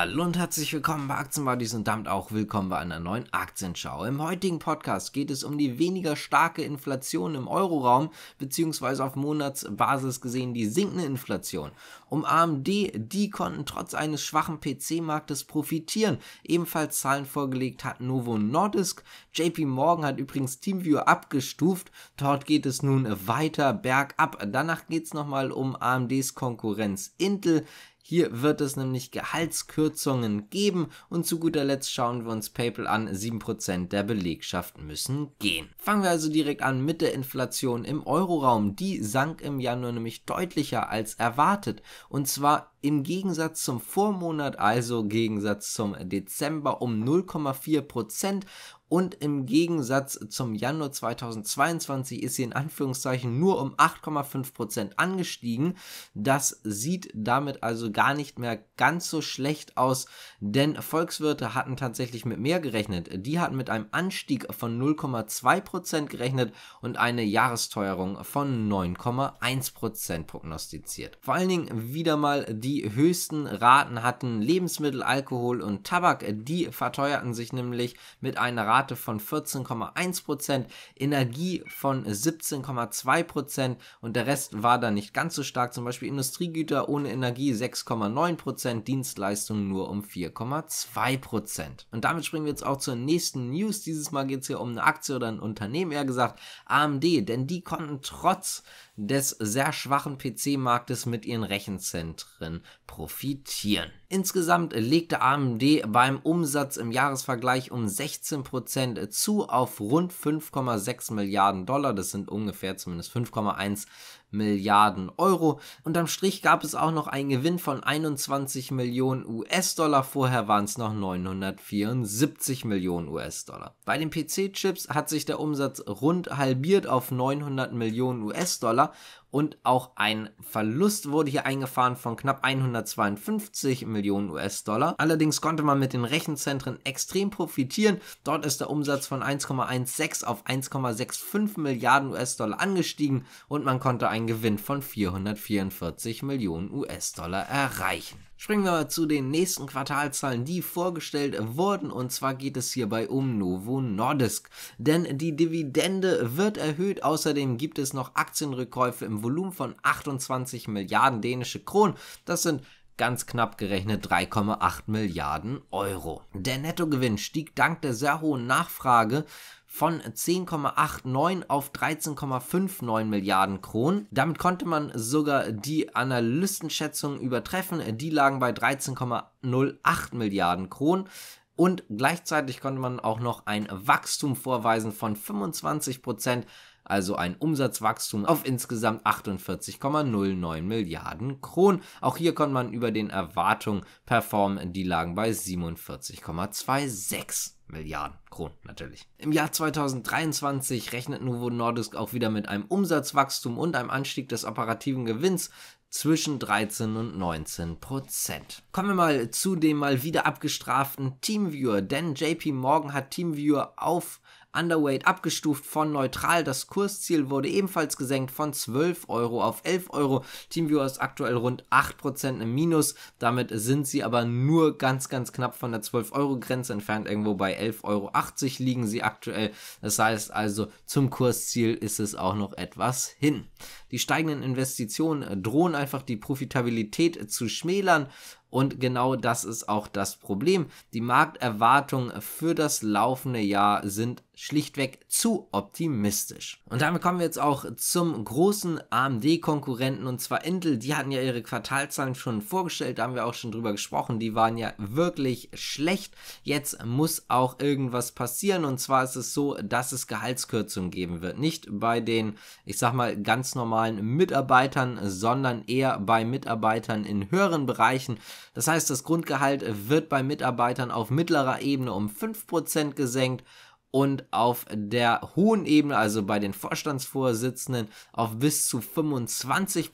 Hallo und herzlich willkommen bei Aktienbuddies und damit auch willkommen bei einer neuen Aktienschau. Im heutigen Podcast geht es um die weniger starke Inflation im Euroraum, beziehungsweise auf Monatsbasis gesehen die sinkende Inflation. Um AMD, die konnten trotz eines schwachen PC-Marktes profitieren. Ebenfalls Zahlen vorgelegt hat Novo Nordisk. JP Morgan hat übrigens TeamViewer abgestuft. Dort geht es nun weiter bergab. Danach geht es nochmal um AMDs Konkurrenz Intel. Hier wird es nämlich Gehaltskürzungen geben und zu guter Letzt schauen wir uns PayPal an. 7% der Belegschaft müssen gehen. Fangen wir also direkt an mit der Inflation im Euroraum. Die sank im Januar nämlich deutlicher als erwartet. Und zwar im Gegensatz zum Vormonat, also Gegensatz zum Dezember um 0,4 Prozent und im Gegensatz zum Januar 2022 ist sie in Anführungszeichen nur um 8,5% angestiegen. Das sieht damit also gar nicht mehr ganz so schlecht aus, denn Volkswirte hatten tatsächlich mit mehr gerechnet. Die hatten mit einem Anstieg von 0,2% gerechnet und eine Jahresteuerung von 9,1% prognostiziert. Vor allen Dingen wieder mal die höchsten Raten hatten Lebensmittel, Alkohol und Tabak. Die verteuerten sich nämlich mit einer Rate Rate von 14,1%, Energie von 17,2% und der Rest war da nicht ganz so stark, zum Beispiel Industriegüter ohne Energie 6,9%, Dienstleistungen nur um 4,2%. Und damit springen wir jetzt auch zur nächsten News. Dieses Mal geht es hier um eine Aktie oder ein Unternehmen, eher gesagt AMD, denn die konnten trotz des sehr schwachen PC-Marktes mit ihren Rechenzentren profitieren. Insgesamt legte AMD beim Umsatz im Jahresvergleich um 16% zu auf rund 5,6 Milliarden Dollar. Das sind ungefähr zumindest 5,1 Milliarden Euro. Unterm Strich gab es auch noch einen Gewinn von 21 Millionen US-Dollar, vorher waren es noch 974 Millionen US-Dollar. Bei den PC-Chips hat sich der Umsatz rund halbiert auf 900 Millionen US-Dollar und auch ein Verlust wurde hier eingefahren von knapp 152 Millionen US-Dollar. Allerdings konnte man mit den Rechenzentren extrem profitieren. Dort ist der Umsatz von 1,16 auf 1,65 Milliarden US-Dollar angestiegen und man konnte ein einen Gewinn von 444 Millionen US-Dollar erreichen. Springen wir mal zu den nächsten Quartalzahlen, die vorgestellt wurden. Und zwar geht es hierbei um Novo Nordisk. Denn die Dividende wird erhöht. Außerdem gibt es noch Aktienrückkäufe im Volumen von 28 Milliarden dänische Kronen. Das sind ganz knapp gerechnet 3,8 Milliarden Euro. Der Nettogewinn stieg dank der sehr hohen Nachfrage von 10,89 auf 13,59 Milliarden Kronen. Damit konnte man sogar die Analystenschätzungen übertreffen. Die lagen bei 13,08 Milliarden Kronen und gleichzeitig konnte man auch noch ein Wachstum vorweisen von 25 Prozent, also ein Umsatzwachstum auf insgesamt 48,09 Milliarden Kronen. Auch hier konnte man über den Erwartungen performen, die lagen bei 47,26. Milliarden Kronen natürlich. Im Jahr 2023 rechnet Novo Nordisk auch wieder mit einem Umsatzwachstum und einem Anstieg des operativen Gewinns zwischen 13 und 19 Prozent. Kommen wir mal zu dem mal wieder abgestraften Teamviewer, denn JP Morgan hat Teamviewer auf Underweight abgestuft von neutral. Das Kursziel wurde ebenfalls gesenkt von 12 Euro auf 11 Euro. TeamViewer ist aktuell rund 8% im Minus. Damit sind sie aber nur ganz, ganz knapp von der 12-Euro-Grenze entfernt. Irgendwo bei 11,80 Euro liegen sie aktuell. Das heißt also, zum Kursziel ist es auch noch etwas hin. Die steigenden Investitionen drohen einfach die Profitabilität zu schmälern und genau das ist auch das Problem. Die Markterwartungen für das laufende Jahr sind schlichtweg zu optimistisch. Und damit kommen wir jetzt auch zum großen AMD-Konkurrenten und zwar Intel. Die hatten ja ihre Quartalzahlen schon vorgestellt, da haben wir auch schon drüber gesprochen. Die waren ja wirklich schlecht. Jetzt muss auch irgendwas passieren und zwar ist es so, dass es Gehaltskürzungen geben wird. Nicht bei den, ich sag mal, ganz normalen Mitarbeitern, sondern eher bei Mitarbeitern in höheren Bereichen. Das heißt, das Grundgehalt äh, wird bei Mitarbeitern auf mittlerer Ebene um 5% gesenkt und auf der hohen Ebene, also bei den Vorstandsvorsitzenden, auf bis zu 25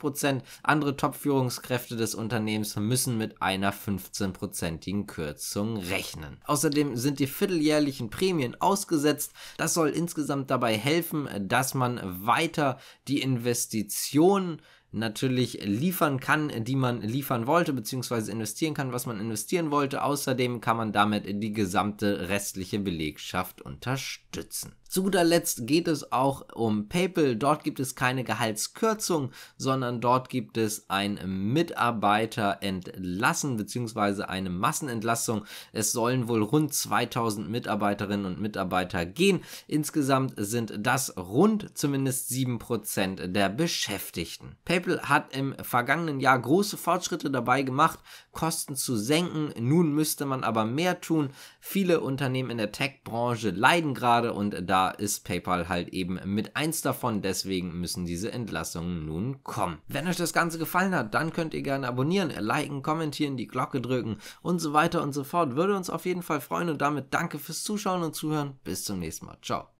Andere Top-Führungskräfte des Unternehmens müssen mit einer 15%igen Kürzung rechnen. Außerdem sind die vierteljährlichen Prämien ausgesetzt. Das soll insgesamt dabei helfen, dass man weiter die Investitionen natürlich liefern kann, die man liefern wollte, beziehungsweise investieren kann, was man investieren wollte. Außerdem kann man damit die gesamte restliche Belegschaft unterstützen. Zu guter Letzt geht es auch um PayPal. Dort gibt es keine Gehaltskürzung, sondern dort gibt es ein Mitarbeiterentlassen bzw. eine Massenentlassung. Es sollen wohl rund 2000 Mitarbeiterinnen und Mitarbeiter gehen. Insgesamt sind das rund zumindest 7% der Beschäftigten. PayPal hat im vergangenen Jahr große Fortschritte dabei gemacht, Kosten zu senken. Nun müsste man aber mehr tun. Viele Unternehmen in der Tech-Branche leiden gerade und da ist PayPal halt eben mit eins davon, deswegen müssen diese Entlassungen nun kommen. Wenn euch das Ganze gefallen hat, dann könnt ihr gerne abonnieren, liken, kommentieren, die Glocke drücken und so weiter und so fort. Würde uns auf jeden Fall freuen und damit danke fürs Zuschauen und Zuhören. Bis zum nächsten Mal. Ciao.